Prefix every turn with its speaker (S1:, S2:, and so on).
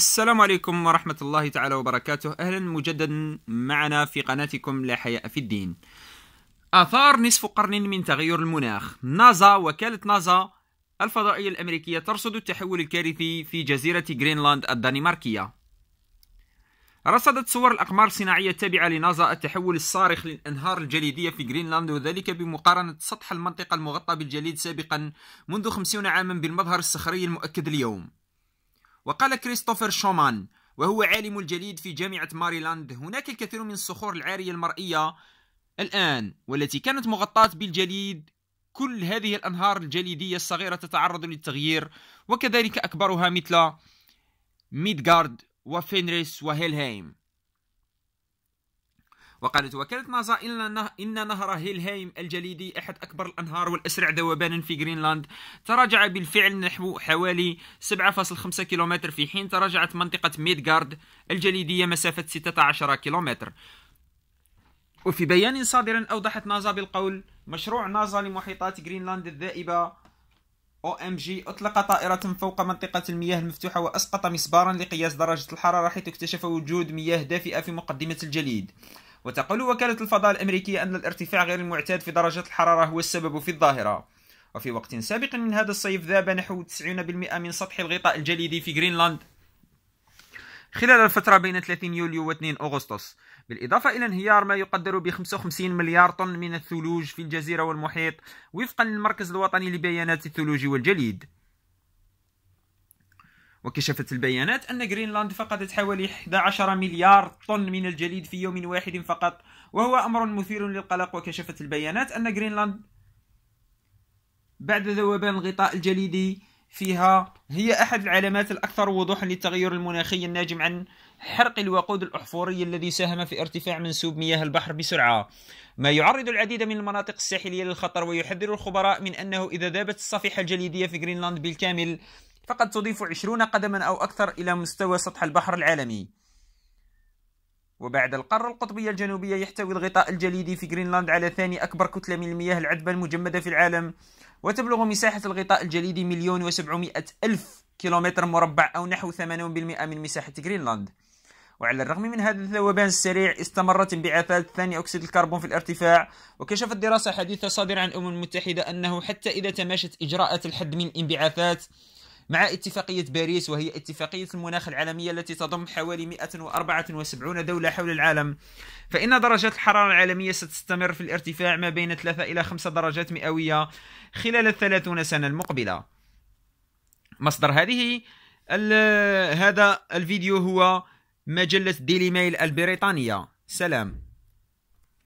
S1: السلام عليكم ورحمة الله تعالى وبركاته أهلا مجددا معنا في قناتكم لا حياء في الدين آثار نصف قرن من تغير المناخ نازا وكالة نازا الفضائية الأمريكية ترصد التحول الكارثي في جزيرة غرينلاند الدنماركية رصدت صور الأقمار الصناعية التابعة لنازا التحول الصارخ للأنهار الجليدية في غرينلاند وذلك بمقارنة سطح المنطقة المغطى بالجليد سابقا منذ خمسين عاما بالمظهر الصخري المؤكد اليوم وقال كريستوفر شومان وهو عالم الجليد في جامعة ماريلاند هناك الكثير من الصخور العارية المرئية الآن والتي كانت مغطاة بالجليد كل هذه الأنهار الجليدية الصغيرة تتعرض للتغيير وكذلك أكبرها مثل ميدغارد وفينريس وهيلهايم وقالت وكالة نازا إن نهر هيلهايم الجليدي أحد أكبر الأنهار والأسرع ذوبانا في غرينلاند تراجع بالفعل نحو حوالي 7.5 كيلومتر في حين تراجعت منطقة ميدغارد الجليدية مسافة 16 كيلومتر وفي بيان صادر أوضحت نازا بالقول مشروع نازا لمحيطات غرينلاند الذائبة او ام جي اطلق طائرة فوق منطقة المياه المفتوحة واسقط مسبارا لقياس درجة الحرارة حيث اكتشف وجود مياه دافئة في مقدمة الجليد وتقول وكالة الفضاء الأمريكية أن الارتفاع غير المعتاد في درجة الحرارة هو السبب في الظاهرة وفي وقت سابق من هذا الصيف ذاب نحو 90% من سطح الغطاء الجليدي في غرينلاند خلال الفترة بين 30 يوليو و 2 أغسطس بالإضافة إلى انهيار ما يقدر ب 55 مليار طن من الثلوج في الجزيرة والمحيط وفقا للمركز الوطني لبيانات الثلوج والجليد وكشفت البيانات أن غرينلاند فقدت حوالي 11 مليار طن من الجليد في يوم واحد فقط وهو أمر مثير للقلق وكشفت البيانات أن غرينلاند بعد ذوبان الغطاء الجليدي فيها هي أحد العلامات الأكثر وضوحا للتغير المناخي الناجم عن حرق الوقود الأحفوري الذي ساهم في ارتفاع منسوب مياه البحر بسرعة ما يعرض العديد من المناطق الساحلية للخطر ويحذر الخبراء من أنه إذا ذابت الصفيحة الجليدية في غرينلاند بالكامل فقد تضيف عشرون قدما أو أكثر إلى مستوى سطح البحر العالمي وبعد القارة القطبية الجنوبية يحتوي الغطاء الجليدي في غرينلاند على ثاني أكبر كتلة من المياه العذبة المجمدة في العالم وتبلغ مساحة الغطاء الجليدي مليون وسبعمائة ألف كيلومتر مربع أو نحو 80% من مساحة غرينلاند وعلى الرغم من هذا الذوبان السريع استمرت انبعاثات ثاني أكسيد الكربون في الارتفاع وكشفت دراسة حديثة صادرة عن الأمم المتحدة أنه حتى إذا تماشت إجراءات الحد من الانبعاثات مع اتفاقية باريس وهي اتفاقية المناخ العالمية التي تضم حوالي 174 دولة حول العالم فإن درجات الحرارة العالمية ستستمر في الارتفاع ما بين 3 إلى 5 درجات مئوية خلال الثلاثون سنة المقبلة مصدر هذه هذا الفيديو هو مجلة ديلي ميل البريطانية سلام